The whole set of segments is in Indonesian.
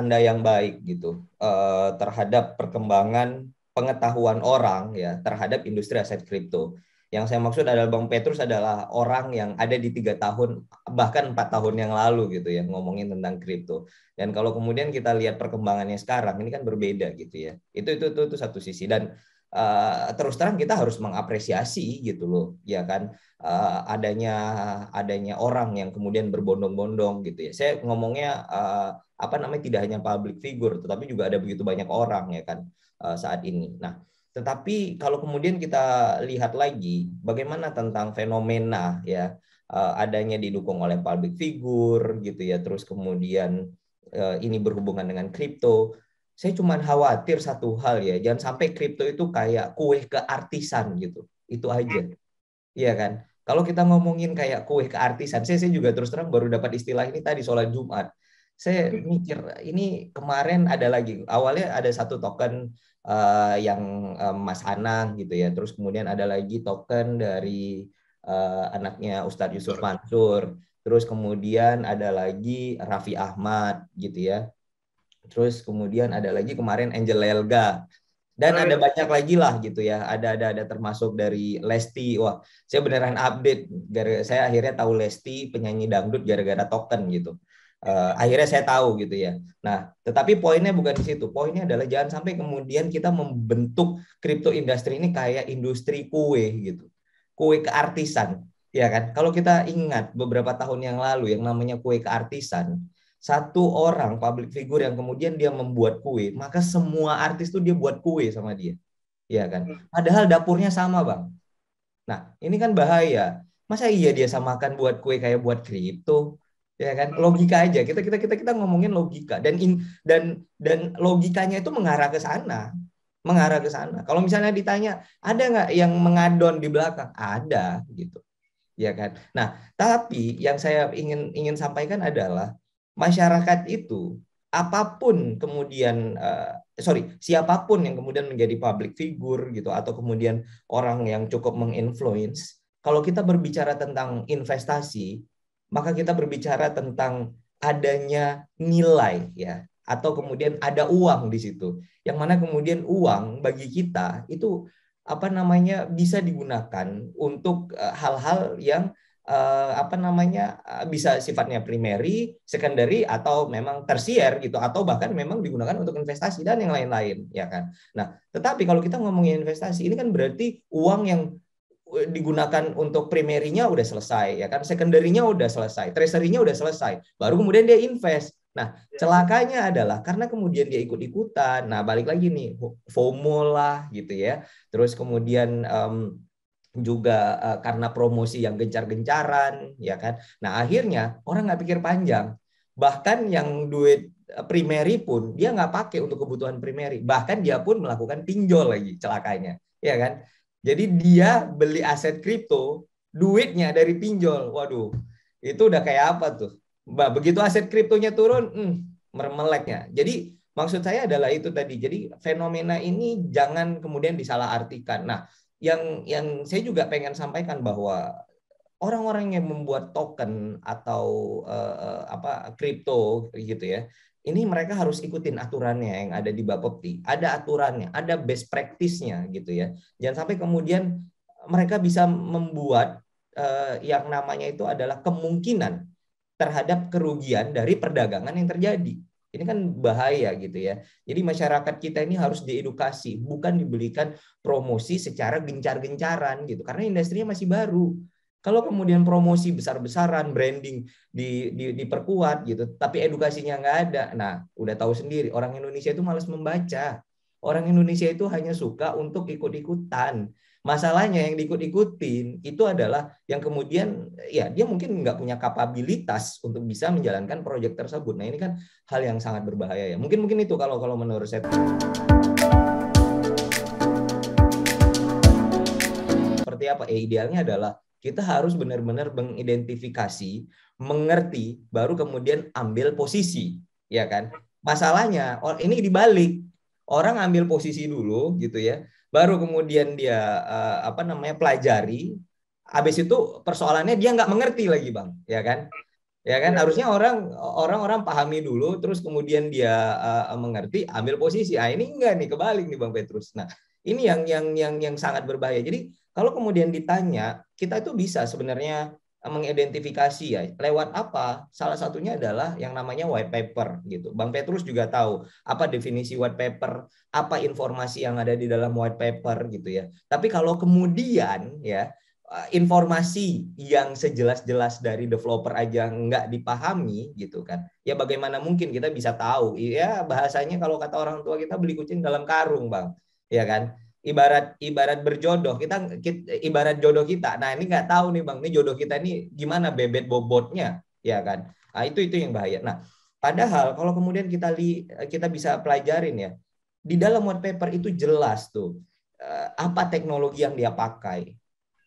tanda yang baik gitu uh, terhadap perkembangan pengetahuan orang ya terhadap industri aset kripto. Yang saya maksud adalah Bang Petrus adalah orang yang ada di tiga tahun bahkan empat tahun yang lalu gitu ya ngomongin tentang kripto. Dan kalau kemudian kita lihat perkembangannya sekarang ini kan berbeda gitu ya. Itu itu itu, itu satu sisi dan uh, terus terang kita harus mengapresiasi gitu loh ya kan uh, adanya adanya orang yang kemudian berbondong-bondong gitu ya saya ngomongnya uh, apa namanya tidak hanya public figure tetapi juga ada begitu banyak orang ya kan uh, saat ini nah tetapi kalau kemudian kita lihat lagi bagaimana tentang fenomena ya adanya didukung oleh public figure gitu ya terus kemudian ini berhubungan dengan kripto saya cuma khawatir satu hal ya, jangan sampai kripto itu kayak kue keartisan gitu. Itu aja. Iya kan? Kalau kita ngomongin kayak kue keartisan saya, saya juga terus terang baru dapat istilah ini tadi sholat Jumat. Saya mikir ini kemarin ada lagi. Awalnya ada satu token uh, yang um, Mas Anang gitu ya. Terus kemudian ada lagi token dari uh, anaknya Ustadz Yusuf Mansur. Terus kemudian ada lagi Raffi Ahmad gitu ya Terus kemudian ada lagi kemarin Angel Elga dan ada banyak lagi lah gitu ya ada ada ada termasuk dari Lesti wah saya beneran update gara saya akhirnya tahu Lesti penyanyi dangdut gara-gara token gitu uh, akhirnya saya tahu gitu ya nah tetapi poinnya bukan di situ poinnya adalah jangan sampai kemudian kita membentuk kripto industri ini kayak industri kue gitu kue keartisan ya kan kalau kita ingat beberapa tahun yang lalu yang namanya kue keartisan satu orang public figure yang kemudian dia membuat kue, maka semua artis itu dia buat kue sama dia. Iya kan? Hmm. Padahal dapurnya sama, Bang. Nah, ini kan bahaya. Masa iya dia samakan buat kue kayak buat kripto? Ya kan? Hmm. Logika aja. Kita kita kita kita ngomongin logika dan in, dan dan logikanya itu mengarah ke sana mengarah ke sana. Kalau misalnya ditanya ada nggak yang mengadon di belakang, ada gitu, ya kan. Nah, tapi yang saya ingin ingin sampaikan adalah masyarakat itu apapun kemudian uh, sorry siapapun yang kemudian menjadi public figure gitu atau kemudian orang yang cukup menginfluence kalau kita berbicara tentang investasi maka kita berbicara tentang adanya nilai ya atau kemudian ada uang di situ yang mana kemudian uang bagi kita itu apa namanya bisa digunakan untuk eh, hal-hal yang uh, apa namanya eh, bisa sifatnya primary, secondary atau memang tersier gitu atau bahkan memang digunakan untuk investasi dan yang lain-lain ya kan. Nah, tetapi kalau kita ngomongin investasi ini kan berarti uang yang eh, digunakan untuk primernya udah selesai ya kan sekunderinya udah selesai treasury-nya udah selesai baru kemudian dia invest nah ya. celakanya adalah karena kemudian dia ikut ikutan nah balik lagi nih FOMO lah gitu ya terus kemudian um, juga uh, karena promosi yang gencar-gencaran, ya kan. Nah akhirnya orang nggak pikir panjang, bahkan yang duit eh, primeri pun dia nggak pakai untuk kebutuhan primeri, bahkan dia pun melakukan pinjol lagi celakanya, ya kan. Jadi dia beli aset kripto, duitnya dari pinjol, waduh itu udah kayak apa tuh? Bah, begitu aset kriptonya turun, hmm, mermeleknya. Jadi maksud saya adalah itu tadi. Jadi fenomena ini jangan kemudian disalahartikan. Nah, yang yang saya juga pengen sampaikan bahwa orang-orang yang membuat token atau uh, apa kripto gitu ya ini mereka harus ikutin aturannya yang ada di Bapepti. Ada aturannya, ada best practice-nya gitu ya. Jangan sampai kemudian mereka bisa membuat uh, yang namanya itu adalah kemungkinan terhadap kerugian dari perdagangan yang terjadi. Ini kan bahaya gitu ya. Jadi masyarakat kita ini harus diedukasi, bukan dibelikan promosi secara gencar-gencaran gitu. Karena industrinya masih baru. Kalau kemudian promosi besar-besaran, branding di, di, diperkuat gitu, tapi edukasinya nggak ada. Nah, udah tahu sendiri orang Indonesia itu males membaca. Orang Indonesia itu hanya suka untuk ikut-ikutan. Masalahnya yang diikut-ikutin itu adalah yang kemudian ya dia mungkin nggak punya kapabilitas untuk bisa menjalankan proyek tersebut. Nah ini kan hal yang sangat berbahaya ya. Mungkin mungkin itu kalau kalau menurut saya. Seperti apa? Ya idealnya adalah kita harus benar-benar mengidentifikasi, mengerti, baru kemudian ambil posisi, ya kan? Masalahnya ini dibalik orang ambil posisi dulu gitu ya baru kemudian dia uh, apa namanya pelajari habis itu persoalannya dia nggak mengerti lagi bang ya kan ya kan ya. harusnya orang orang orang pahami dulu terus kemudian dia uh, mengerti ambil posisi ah ini enggak nih kebalik nih bang Petrus nah ini yang yang yang yang sangat berbahaya jadi kalau kemudian ditanya kita itu bisa sebenarnya mengidentifikasi ya lewat apa salah satunya adalah yang namanya white paper gitu bang Petrus juga tahu apa definisi white paper apa informasi yang ada di dalam white paper gitu ya tapi kalau kemudian ya eh, informasi yang sejelas-jelas dari developer aja nggak dipahami gitu kan ya bagaimana mungkin kita bisa tahu ya bahasanya kalau kata orang tua kita beli kucing dalam karung bang ya kan ibarat ibarat berjodoh kita, ibarat jodoh kita nah ini nggak tahu nih bang ini jodoh kita ini gimana bebet bobotnya ya kan nah, itu itu yang bahaya nah padahal kalau kemudian kita li, kita bisa pelajarin ya di dalam white paper itu jelas tuh eh, apa teknologi yang dia pakai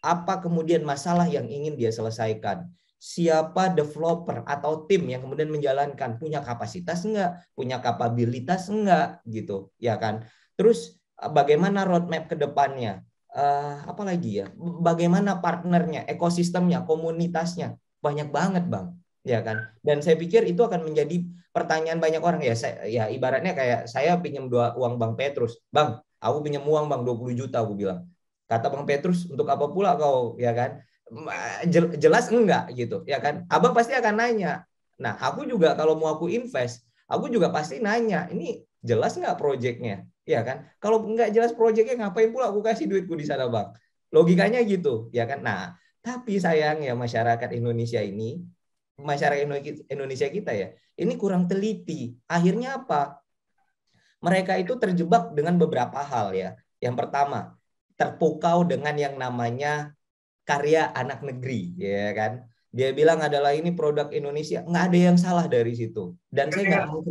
apa kemudian masalah yang ingin dia selesaikan siapa developer atau tim yang kemudian menjalankan punya kapasitas enggak punya kapabilitas enggak gitu ya kan terus bagaimana roadmap ke depannya, uh, apa lagi ya, bagaimana partnernya, ekosistemnya, komunitasnya, banyak banget bang, ya kan? Dan saya pikir itu akan menjadi pertanyaan banyak orang ya, saya, ya ibaratnya kayak saya pinjam dua uang bang Petrus, bang, aku pinjam uang bang 20 juta, aku bilang, kata bang Petrus untuk apa pula kau, ya kan? Jelas enggak gitu, ya kan? Abang pasti akan nanya. Nah, aku juga kalau mau aku invest, aku juga pasti nanya, ini jelas nggak proyeknya? ya kan? Kalau nggak jelas proyeknya ngapain pula aku kasih duitku di sana bang? Logikanya gitu, ya kan? Nah, tapi sayang ya masyarakat Indonesia ini, masyarakat Indonesia kita ya, ini kurang teliti. Akhirnya apa? Mereka itu terjebak dengan beberapa hal ya. Yang pertama, terpukau dengan yang namanya karya anak negeri, ya kan? Dia bilang adalah ini produk Indonesia, nggak ada yang salah dari situ. Dan saya nggak mau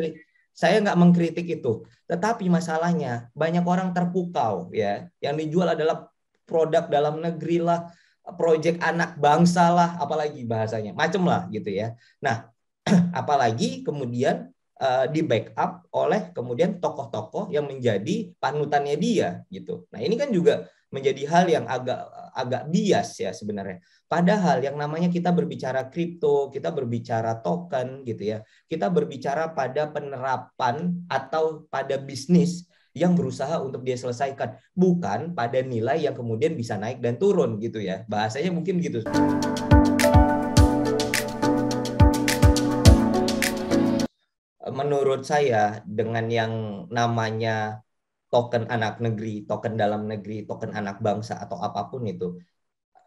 saya nggak mengkritik itu, tetapi masalahnya banyak orang terpukau ya. Yang dijual adalah produk dalam negeri lah, proyek anak bangsa lah, apalagi bahasanya macem lah gitu ya. Nah, apalagi kemudian uh, di backup oleh kemudian tokoh-tokoh yang menjadi panutannya dia gitu. Nah ini kan juga menjadi hal yang agak agak bias ya sebenarnya. Padahal yang namanya kita berbicara kripto, kita berbicara token gitu ya. Kita berbicara pada penerapan atau pada bisnis yang berusaha untuk dia selesaikan, bukan pada nilai yang kemudian bisa naik dan turun gitu ya. Bahasanya mungkin gitu. Menurut saya dengan yang namanya token anak negeri, token dalam negeri, token anak bangsa atau apapun itu.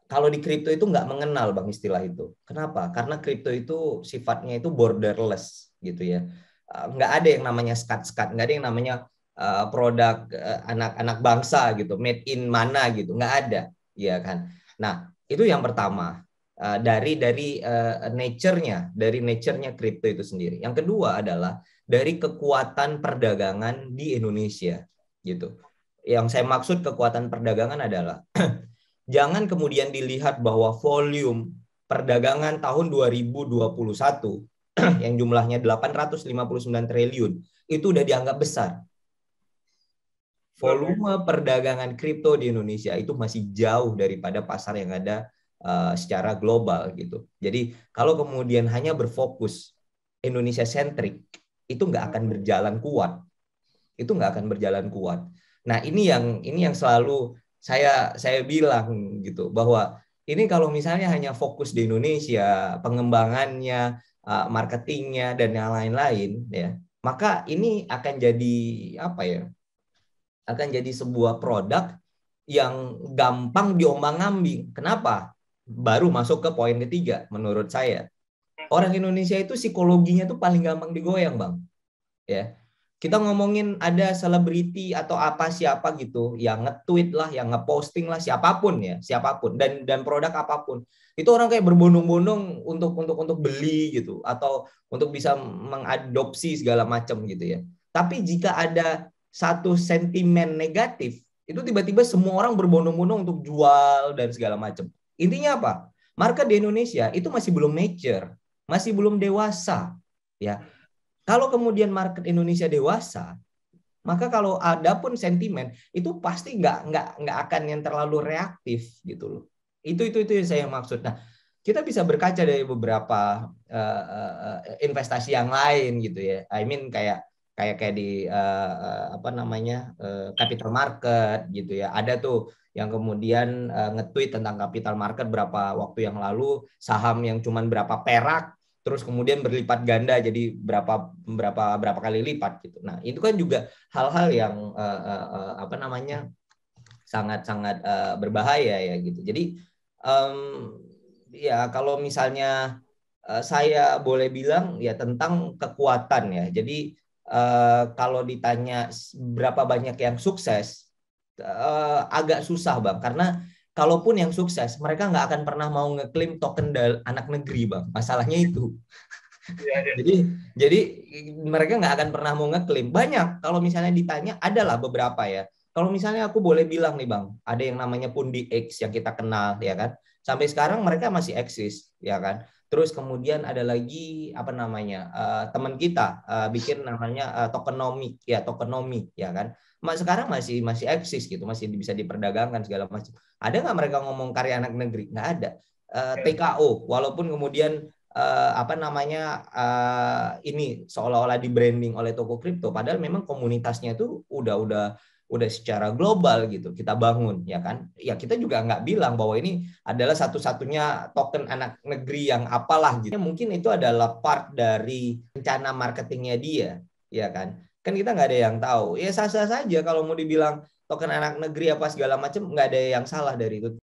Kalau di kripto itu nggak mengenal bang istilah itu. Kenapa? Karena kripto itu sifatnya itu borderless gitu ya. Eh, nggak ada yang namanya skat-skat, nggak ada yang namanya eh, produk anak-anak eh, bangsa gitu, made in mana gitu, nggak ada, ya kan. Nah itu yang pertama dari dari uh, nature-nya, dari nature-nya kripto itu sendiri. Yang kedua adalah dari kekuatan perdagangan di Indonesia gitu. Yang saya maksud kekuatan perdagangan adalah jangan kemudian dilihat bahwa volume perdagangan tahun 2021 yang jumlahnya 859 triliun itu udah dianggap besar. Volume perdagangan kripto di Indonesia itu masih jauh daripada pasar yang ada eh, secara global gitu. Jadi kalau kemudian hanya berfokus Indonesia sentrik itu nggak akan berjalan kuat itu nggak akan berjalan kuat. Nah ini yang ini yang selalu saya saya bilang gitu bahwa ini kalau misalnya hanya fokus di Indonesia pengembangannya, eh, marketingnya dan yang lain-lain ya, maka ini akan jadi apa ya? Akan jadi sebuah produk yang gampang diombang-ambing. Kenapa? Baru masuk ke poin ketiga menurut saya. Orang Indonesia itu psikologinya tuh paling gampang digoyang, Bang. Ya kita ngomongin ada selebriti atau apa siapa gitu yang nge-tweet lah, yang nge-posting lah siapapun ya, siapapun dan dan produk apapun. Itu orang kayak berbondong-bondong untuk untuk untuk beli gitu atau untuk bisa mengadopsi segala macam gitu ya. Tapi jika ada satu sentimen negatif, itu tiba-tiba semua orang berbondong-bondong untuk jual dan segala macam. Intinya apa? Market di Indonesia itu masih belum mature, masih belum dewasa ya kalau kemudian market Indonesia dewasa, maka kalau ada pun sentimen itu pasti nggak nggak nggak akan yang terlalu reaktif gitu loh. Itu itu itu yang saya maksud. Nah, kita bisa berkaca dari beberapa uh, uh, investasi yang lain gitu ya. I mean kayak kayak kayak di uh, apa namanya uh, capital market gitu ya. Ada tuh yang kemudian uh, nge tentang capital market berapa waktu yang lalu saham yang cuman berapa perak terus kemudian berlipat ganda jadi berapa berapa berapa kali lipat gitu. Nah, itu kan juga hal-hal yang uh, uh, uh, apa namanya sangat-sangat uh, berbahaya ya gitu. Jadi um, ya kalau misalnya uh, saya boleh bilang ya tentang kekuatan ya. Jadi uh, kalau ditanya berapa banyak yang sukses uh, agak susah bang karena kalaupun yang sukses, mereka nggak akan pernah mau ngeklaim token anak negeri, bang. Masalahnya itu. Iya, iya. jadi jadi mereka nggak akan pernah mau ngeklaim. Banyak kalau misalnya ditanya, adalah beberapa ya. Kalau misalnya aku boleh bilang nih bang, ada yang namanya Pundi X yang kita kenal, ya kan. Sampai sekarang mereka masih eksis, ya kan. Terus kemudian ada lagi apa namanya uh, teman kita uh, bikin namanya uh, eh, tokenomik ya tokenomik ya kan. Mas sekarang masih masih eksis gitu masih bisa diperdagangkan segala macam. Ada nggak mereka ngomong karya anak negeri? Nggak ada. Uh, TKO walaupun kemudian uh, apa namanya uh, ini seolah-olah di branding oleh toko kripto padahal memang komunitasnya itu udah-udah udah secara global gitu kita bangun ya kan ya kita juga nggak bilang bahwa ini adalah satu-satunya token anak negeri yang apalah gitu ya mungkin itu adalah part dari rencana marketingnya dia ya kan kan kita nggak ada yang tahu ya sah-sah saja kalau mau dibilang token anak negeri apa segala macam nggak ada yang salah dari itu